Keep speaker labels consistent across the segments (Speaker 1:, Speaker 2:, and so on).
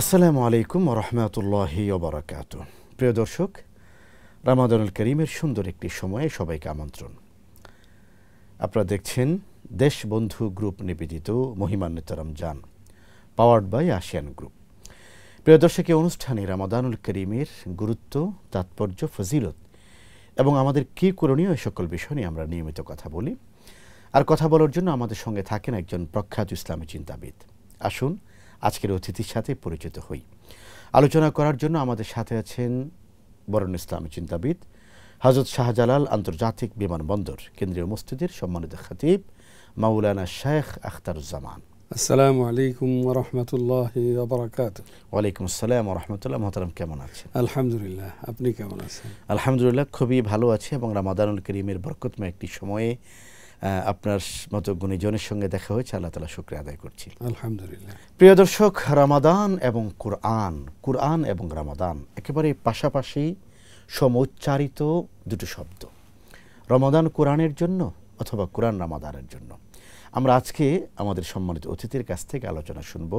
Speaker 1: আসসালামু আলাইকুম রহমতুল্লাহি ওবরাকাত প্রিয় দর্শক রামাদানুল করিমের সুন্দর একটি সময়ে সবাইকে আমন্ত্রণ আপনারা দেখছেন দেশবন্ধু গ্রুপ নিবেদিত মহিমান্বিত Ramzan powered by Ashiyan group প্রিয় দর্শকের অনুষ্ঠানে রামাদানুল করিমের গুরুত্ব তাৎপর্য ফজিলত এবং আমাদের কী করণীয় এই সকল বিষয় নিয়ে আমরা নিয়মিত কথা বলি আর কথা বলার জন্য আমাদের সঙ্গে থাকেন একজন প্রখ্যাত ইসলামী চিন্তাবিদ আসুন আজকের অতিথির সাথে পরিচিত হই আলোচনা করার জন্য আমাদের সাথে আছেন বরণ ইসলামী চিন্তাবিদ হজরত শাহজালাল আন্তর্জাতিক বিমানবন্দর কেন্দ্রীয় মসজিদের সম্মানিত খাতিব মাউলানা শেখ আখতারুজ্জামান আসসালামু আলাইকুম রহমতুল্লাহ বারাকাত ওয়ালাইকুম আসসালাম রহমতুল্লাহ মোহতারাম কেমন আছেন আলহামদুলিল্লাহ আপনি কেমন আছেন আলহামদুলিল্লাহ খুবই ভালো আছে এবং রামাদানুল করিমের বরকতময় একটি সময়ে আপনার মতো গুণীজনের সঙ্গে দেখা হয়েছে আল্লাহ তালা শুক্রিয়া আদায় করছি আলহামদুলিল্লাহ প্রিয় দর্শক রামাদান এবং কোরআন কোরআন এবং রামাদান একেবারে পাশাপাশি সমোচ্চারিত দুটো শব্দ রমাদান কোরআনের জন্য অথবা কোরআন রামাদানের জন্য আমরা আজকে আমাদের সম্মানিত অতিথির কাছ থেকে আলোচনা শুনব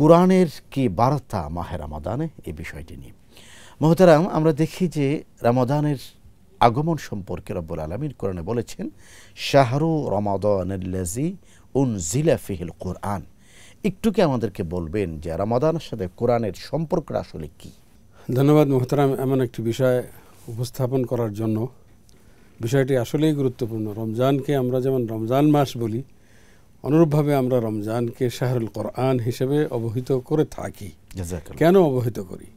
Speaker 1: কোরআনের কি বার্তা মাহে রামাদানে এই বিষয়টি নিয়ে মহতারাম আমরা দেখি যে রামাদানের আগমন সম্পর্কে রব্বুল আলমীর কোরআনে বলেছেন শাহরু উন জিলা ফিহিল কোরআন একটুকে আমাদেরকে বলবেন যে রমাদানের সাথে কোরআনের সম্পর্কটা আসলে কি
Speaker 2: ধন্যবাদ মোহতারাম এমন একটি বিষয় উপস্থাপন করার জন্য বিষয়টি আসলেই গুরুত্বপূর্ণ রমজানকে আমরা যেমন রমজান মাস বলি অনুরূপভাবে আমরা রমজানকে শাহরুল কোরআন হিসেবে অবহিত করে থাকি কেন অবহিত করি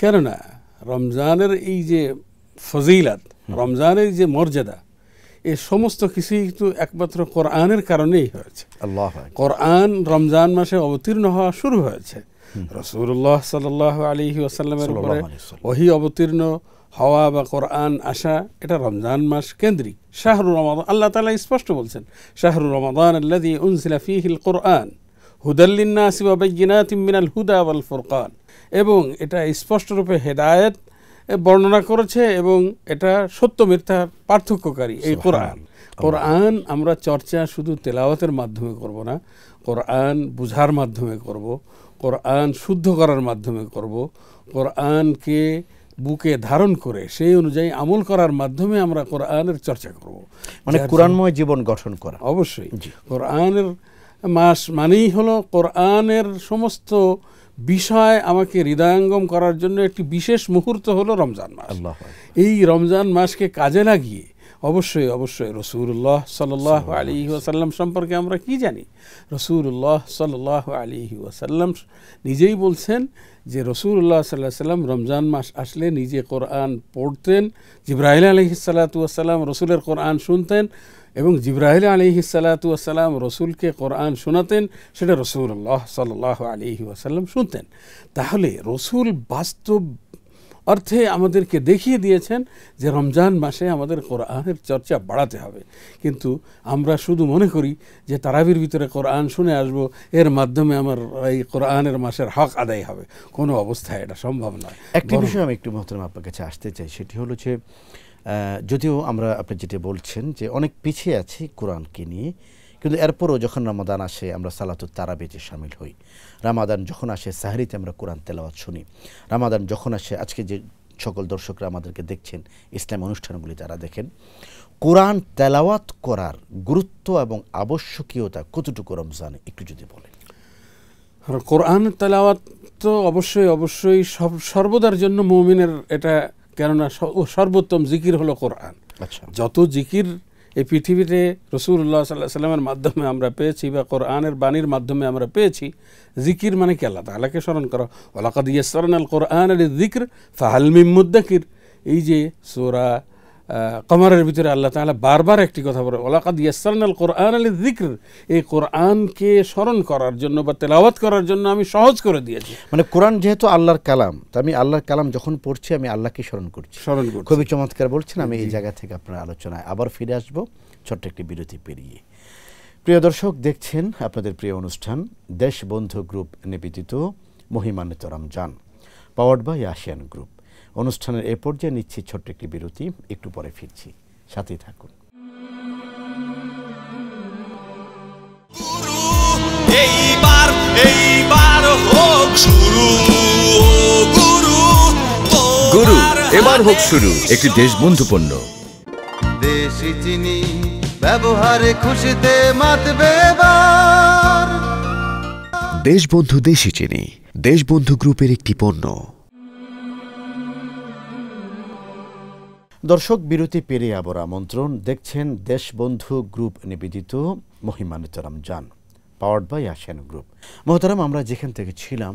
Speaker 2: কেননা রমজানের এই যে ফজিলাত রমজানের যে মর্যাদা এই সমস্ত কিছুই কিন্তু একমাত্র কোরআনের কারণেই হয়েছে কোরআন রমজান মাসে অবতীর্ণ হওয়া শুরু হয়েছে রসুল্লাহ সাল আলী আসাল্লামের উপরে ওহি অবতীর্ণ হওয়া বা কোরআন আসা এটা রমজান মাস কেন্দ্রিক শাহরুর রমাদান আল্লাহ তালা স্পষ্ট বলছেন শাহরুর রমাদান আল্লাদি উনসিলাফিহিল কোরআন হুদাল্লিন্না সিবাবাইনাত মিনাল হুদা আল ফুরকান এবং এটা স্পষ্টরূপে হেদায়ত বর্ণনা করেছে এবং এটা সত্য মিথ্যার পার্থক্যকারী এই কোরআন কোরআন আমরা চর্চা শুধু তেলাওয়াতের মাধ্যমে করব না কোরআন বুঝার মাধ্যমে করব কোরআন শুদ্ধ করার মাধ্যমে করব কোরআনকে বুকে ধারণ করে সেই অনুযায়ী আমল করার মাধ্যমে আমরা কোরআনের চর্চা করব মানে কোরআনময়
Speaker 1: জীবন গঠন করা অবশ্যই
Speaker 2: কোরআনের মাস মানেই হলো কোরআনের সমস্ত বিষয় আমাকে হৃদয়ঙ্গম করার জন্য একটি বিশেষ মুহূর্ত হলো রমজান মাস এই রমজান মাসকে কাজে লাগিয়ে অবশ্যই অবশ্যই রসুল্লাহ সাল্লাহ আলী ওয়াসাল্লাম সম্পর্কে আমরা কি জানি রসুল্লাহ সাল্লাহ আলী ওয়াসাল্লাম নিজেই বলছেন যে রসুল্লাহ সাল্লাহ সাল্লাম রমজান মাস আসলে নিজে কোরআন পড়তেন জিব্রাহিল আলহিসাল্লাতু আসাল্লাম রসুলের কোরআন শুনতেন এবং জিব্রাহিল আলী হিসালাতু আসসালাম রসুলকে কোরআন শোনাতেন সেটা রসুল্লাহ সাল্লাহ আলী আসাল্লাম শুনতেন তাহলে রসুল বাস্তব অর্থে আমাদেরকে দেখিয়ে দিয়েছেন যে রমজান মাসে আমাদের কোরআনের চর্চা বাড়াতে হবে কিন্তু আমরা শুধু মনে করি যে তারাবির ভিতরে কোরআন শুনে আসব এর মাধ্যমে আমার এই কোরআনের মাসের হক
Speaker 1: আদায় হবে কোনো অবস্থায় এটা সম্ভব নয় একটি বিষয় আমি একটু মহতরম আপনার কাছে আসতে চাই সেটি হলো যে যদিও আমরা আপনি যেটা বলছেন যে অনেক পিছিয়ে আছি কোরআনকে নিয়ে কিন্তু এরপরও যখন রামাদান আসে আমরা সালাতুর তারাবিতে সামিল হই রামাদান যখন আসে সাহারিতে আমরা কোরআন তেলাওয়াত শুনি রামাদান যখন আসে আজকে যে সকল দর্শকরা আমাদেরকে দেখছেন ইসলাম অনুষ্ঠানগুলি যারা দেখেন কোরআন তেলাওয়াত করার গুরুত্ব এবং আবশ্যকীয়তা কতটুকু রমজান একটু যদি বলেন কোরআন তেলাওয়াত
Speaker 2: তো অবশ্যই অবশ্যই সব সর্বদার জন্য মৌমিনের এটা কেননা সর্বোত্তম জিকির হলো কোরআন আচ্ছা। যত জিকির এই পৃথিবীতে রসুল্লাহ সাল্লাহ সাল্লামের মাধ্যমে আমরা পেয়েছি বা কোরআনের বাণীর মাধ্যমে আমরা পেয়েছি জিকির মানে কি আল্লাহ তালাকে স্মরণ করা ওলাকাদ ইয়াসরন আল কোরআন আল জিকির ফাহালমিম মুদ্দাকির এই যে সোরা কমারের ভিতরে আল্লাহ তাহলে বারবার একটি কথা বলে ওলাকাদ আল কোরআন আলী
Speaker 1: দিক্র এই কোরআনকে স্মরণ করার জন্য বা
Speaker 2: তেলাওয়াত করার জন্য আমি সহজ করে দিয়েছি
Speaker 1: মানে কোরআন যেহেতু আল্লাহর কালাম তো আমি আল্লাহর কালাম যখন পড়ছি আমি আল্লাহকে স্মরণ করছি স্মরণ করছি খুবই চমৎকার বলছেন আমি এই জায়গা থেকে আপনার আলোচনায় আবার ফিরে আসবো ছোট্ট একটি বিরতি পেরিয়ে প্রিয় দর্শক দেখছেন আপনাদের প্রিয় অনুষ্ঠান দেশবন্ধু গ্রুপ নিবেদিত মহিমান্বিত Ramzan powered by Ashiyan group অনুষ্ঠানের এ পর্যায়ে নিচ্ছি ছোট্ট একটি বিরতি একটু পরে ফিরছি সাথেই থাকুন এইবার এইবার হোক শুরু গুরু গুরু এবার হোক শুরু একটি দেশবন্ধু পণ্য দেশি চিনি ব্যবহারে খুশিতে মাতবে দেশবন্ধু দেশি চিনি দেশবন্ধু গ্রুপের একটি পণ্য দর্শক বিরতি পেরে আবার আমন্ত্রণ দেখছেন দেশবন্ধু গ্রুপ নিবেদিত মহিমানিত Ramzan powered by Ashiyan group মহতারাম আমরা যেখান থেকে ছিলাম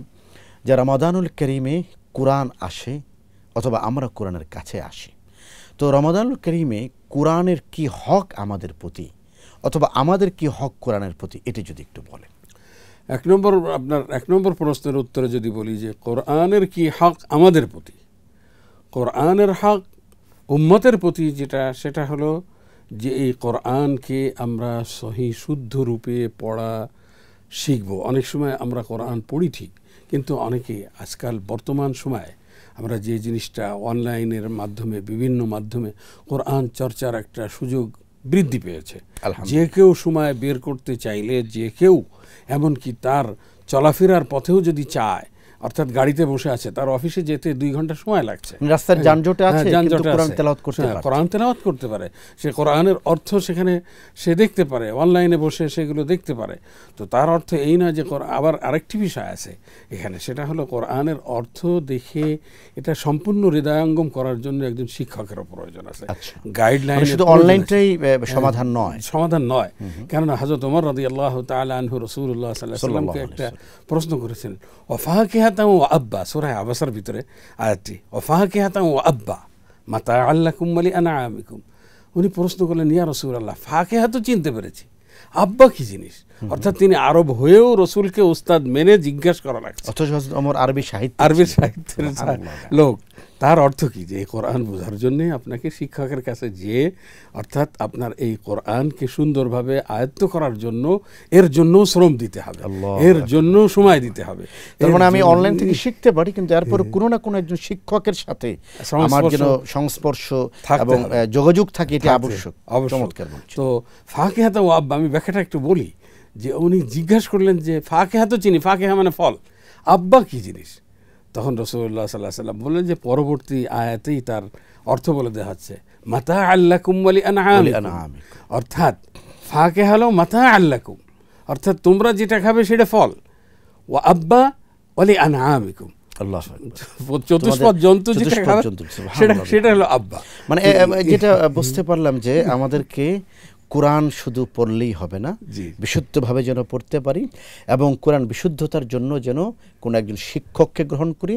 Speaker 1: যে রমাদানুল করিমে কোরআন আসে অথবা আমরা কোরআনের কাছে আসি তো রমাদানুল করিমে কোরআনের কি হক আমাদের প্রতি অথবা আমাদের কি হক কোরআনের প্রতি এটি যদি একটু বলেন এক নম্বর আপনার এক নম্বর প্রশ্নের উত্তরে যদি
Speaker 2: বলি যে কোরআনের কি হক আমাদের প্রতি কোরআনের হক উম্মতের প্রতি যেটা সেটা হলো যে এই কোরআনকে আমরা সহি শুদ্ধ রূপে পড়া শিখব অনেক সময় আমরা কোরআন পড়ি ঠিক কিন্তু অনেকে আজকাল বর্তমান সময়ে আমরা যে জিনিসটা অনলাইনের মাধ্যমে বিভিন্ন মাধ্যমে কোরআন চর্চার একটা সুযোগ বৃদ্ধি পেয়েছে যে কেউ সময় বের করতে চাইলে যে কেউ এমনকি তার চলাফেরার পথেও যদি চায় অর্থাৎ গাড়িতে বসে আছে তার অফিসে যেতে দুই ঘন্টা সময় লাগছে রাস্তার হ্যাঁ, যানজটে হ্যাঁ, আছে যানজটে কোরআন তেলাওয়াত করতে হ্যাঁ, পারে কোরআন তেলাওয়াত করতে পারে সে কোরআনের অর্থ সেখানে সে দেখতে পারে অনলাইনে বসে সেগুলো দেখতে পারে তো তার অর্থ এই না যে আবার আরেকটি বিষয় আছে এখানে সেটা হলো কোরআনের অর্থ দেখে এটা সম্পূর্ণ হৃদয়ঙ্গম করার জন্য একজন শিক্ষকেরও প্রয়োজন আছে গাইডলাইন আচ্ছা। মানে শুধু অনলাইনটাই সমাধান নয় সমাধান নয় কেননা হাজরত ওমর রাদিয়াল্লাহু তাআলা আনহু রাসূলুল্লাহ সাল্লাল্লাহু আলাইহি সাল্লামকে একটা প্রশ্ন করেছেন ওয়া হাতাম ও আব্বা সুরাহ আবাসার ভিতরে আয়াতটি ও ফাহাকি হাতাম ও আব্বা মাতা আল্লাহ কুম্বালি আনা আমিকুম উনি প্রশ্ন করলেন ইয়া রসুল আল্লাহ ফাঁকে হাতও চিনতে পেরেছি আব্বা কী জিনিস অর্থাৎ তিনি আরব হয়েও রসুলকে উস্তাদ মেনে জিজ্ঞাসা করা লাগছে আরবি সাহিত্য আরবি সাহিত্যের লোক তার অর্থ কি যে কোরআন বোঝার জন্যে আপনাকে শিক্ষকের কাছে যেয়ে অর্থাৎ আপনার এই কোরআনকে সুন্দরভাবে আয়ত্ত করার জন্য এর জন্য শ্রম দিতে হবে এর জন্য সময় দিতে হবে মানে আমি অনলাইন থেকে
Speaker 1: শিখতে পারি কিন্তু এরপরে কোনো না কোনো একজন শিক্ষকের সাথে আমার যেন সংস্পর্শ এবং যোগাযোগ থাকে এটি আবশ্যক চমৎকার তো ফাঁকে হাতে আমি ব্যাখ্যাটা
Speaker 2: একটু বলি যে উনি জিজ্ঞাসা করলেন যে ফাঁকেহা তো চিনি ফাঁকেহা মানে ফল আব্বা কি জিনিস তখন রসুল্লাহ সাল্লাহ সাল্লাম বললেন যে পরবর্তী আয়াতেই তার অর্থ বলে দেওয়া হচ্ছে মাতা আল্লাহ কুম্বালি আনাহাম অর্থাৎ ফাঁকে হালো মাথা আল্লাহ কুম অর্থাৎ তোমরা যেটা খাবে সেটা ফল ও আব্বা অলি
Speaker 1: আনাহামিকুম সেটা হলো আব্বা মানে যেটা বুঝতে পারলাম যে আমাদেরকে কোরআন শুধু পড়লেই হবে না বিশুদ্ধভাবে যেন পড়তে পারি এবং কোরআন বিশুদ্ধতার জন্য যেন কোনো একজন শিক্ষককে গ্রহণ করি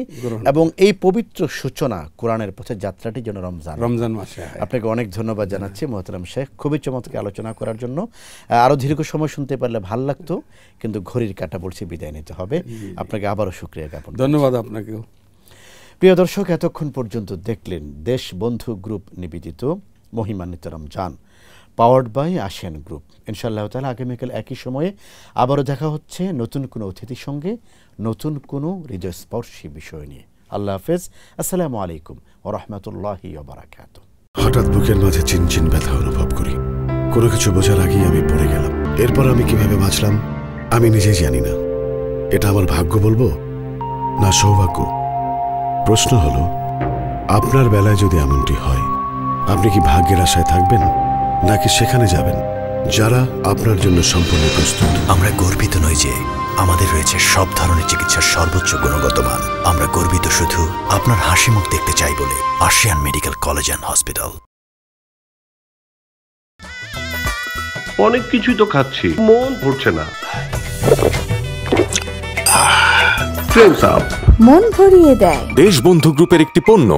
Speaker 1: এবং এই পবিত্র সূচনা কোরআনের পথে যাত্রাটি যেন রমজান রমজান মাসে হ্যাঁ। আপনাকে অনেক ধন্যবাদ জানাচ্ছি মোহতারাম শেখ খুবই চমৎকার আলোচনা করার জন্য আরও দীর্ঘ সময় শুনতে পারলে ভাল লাগতো কিন্তু ঘড়ির কাটা বলছি বিদায় নিতে হবে আপনাকে আবারও সুক্রিয়া জ্ঞাপন ধন্যবাদ আপনাকেও প্রিয় দর্শক এতক্ষণ পর্যন্ত দেখলেন দেশ বন্ধু গ্রুপ নিবেদিত মহিমান্বিত Ramzan powered by Ashiyan group ইনশাআল্লাহ তালা আগামীকাল একই সময়ে আবারও দেখা হচ্ছে নতুন কোনো অতিথির সঙ্গে নতুন কোনো হৃদয়স্পর্শী বিষয় নিয়ে আল্লাহ হাফেজ আসসালামু আলাইকুম ও রহমতুল্লাহি বারাকাত
Speaker 2: হঠাৎ বুকের মাঝে চিনচিন ব্যথা অনুভব করি কোনো কিছু বোঝার আগেই আমি পড়ে গেলাম এরপর আমি কিভাবে বাঁচলাম আমি নিজেই জানি না এটা আমার ভাগ্য বলবো না সৌভাগ্য প্রশ্ন হলো আপনার বেলায় যদি এমনটি হয় আপনি কি ভাগ্যের আশায় থাকবেন নাকি সেখানে যাবেন যারা আপনার জন্য
Speaker 1: সম্পূর্ণ প্রস্তুত আমরা গর্বিত নই যে আমাদের রয়েছে সব ধরনের চিকিৎসার সর্বোচ্চ গুণগত মান আমরা গর্বিত শুধু আপনার হাসি মুখ দেখতে চাই বলে Ashiyan medical college and hospital
Speaker 2: অনেক কিছুই তো খাচ্ছি মন ভরছে না
Speaker 1: মন ভরিয়ে দেয়
Speaker 2: দেশবন্ধু গ্রুপের একটি পণ্য